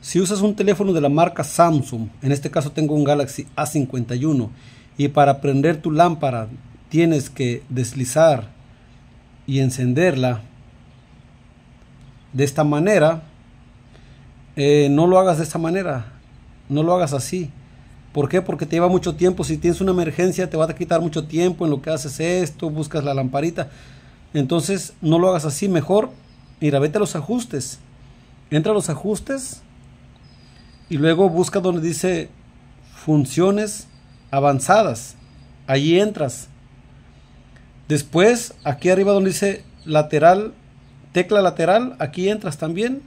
Si usas un teléfono de la marca Samsung, en este caso tengo un Galaxy A51, y para prender tu lámpara tienes que deslizar y encenderla de esta manera, eh, no lo hagas de esta manera, no lo hagas así. ¿Por qué? Porque te lleva mucho tiempo. Si tienes una emergencia, te va a quitar mucho tiempo en lo que haces esto, buscas la lamparita. Entonces, no lo hagas así. Mejor, mira, vete a los ajustes. Entra a los ajustes y luego busca donde dice funciones avanzadas. ahí entras. Después, aquí arriba donde dice lateral, tecla lateral, aquí entras también.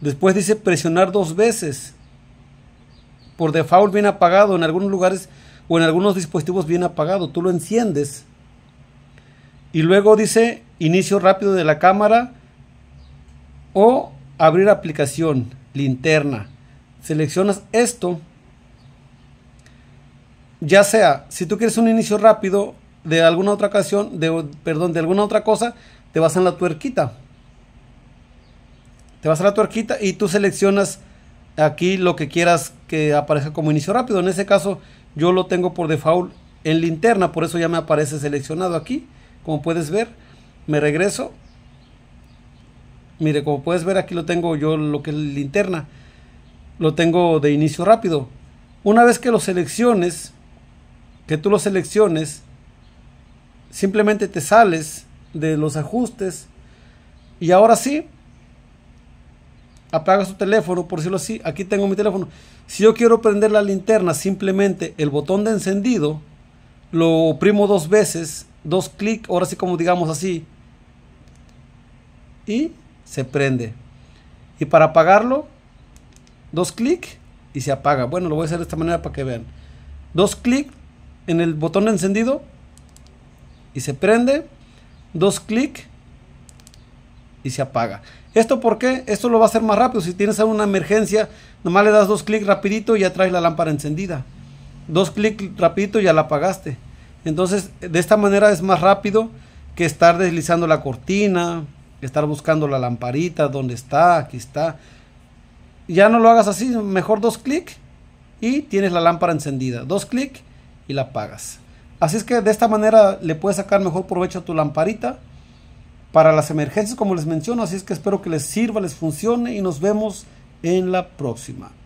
Después dice presionar dos veces. Por default viene apagado en algunos lugares o en algunos dispositivos viene apagado. Tú lo enciendes. Y luego dice inicio rápido de la cámara o abrir aplicación linterna. Seleccionas esto. Ya sea, si tú quieres un inicio rápido de alguna otra ocasión, de, perdón, de alguna otra cosa, te vas a la tuerquita. Te vas a la tuerquita y tú seleccionas aquí lo que quieras que aparezca como inicio rápido. En ese caso yo lo tengo por default en linterna, por eso ya me aparece seleccionado aquí, como puedes ver. Me regreso Mire, como puedes ver aquí lo tengo yo lo que es linterna. Lo tengo de inicio rápido. Una vez que lo selecciones, que tú lo selecciones, simplemente te sales de los ajustes y ahora sí, apagas tu teléfono, por decirlo así, aquí tengo mi teléfono. Si yo quiero prender la linterna, simplemente el botón de encendido lo oprimo dos veces, dos clic ahora sí como digamos así, y se prende. Y para apagarlo, dos clic y se apaga. Bueno, lo voy a hacer de esta manera para que vean. Dos clic en el botón encendido y se prende. Dos clic y se apaga. ¿Esto por qué? Esto lo va a hacer más rápido. Si tienes alguna emergencia, nomás le das dos clic rapidito y ya traes la lámpara encendida. Dos clic rapidito y ya la apagaste. Entonces, de esta manera es más rápido que estar deslizando la cortina, estar buscando la lamparita, dónde está, aquí está. Ya no lo hagas así, mejor dos clic y tienes la lámpara encendida. Dos clic y la apagas. Así es que de esta manera le puedes sacar mejor provecho a tu lamparita para las emergencias como les menciono. Así es que espero que les sirva, les funcione y nos vemos en la próxima.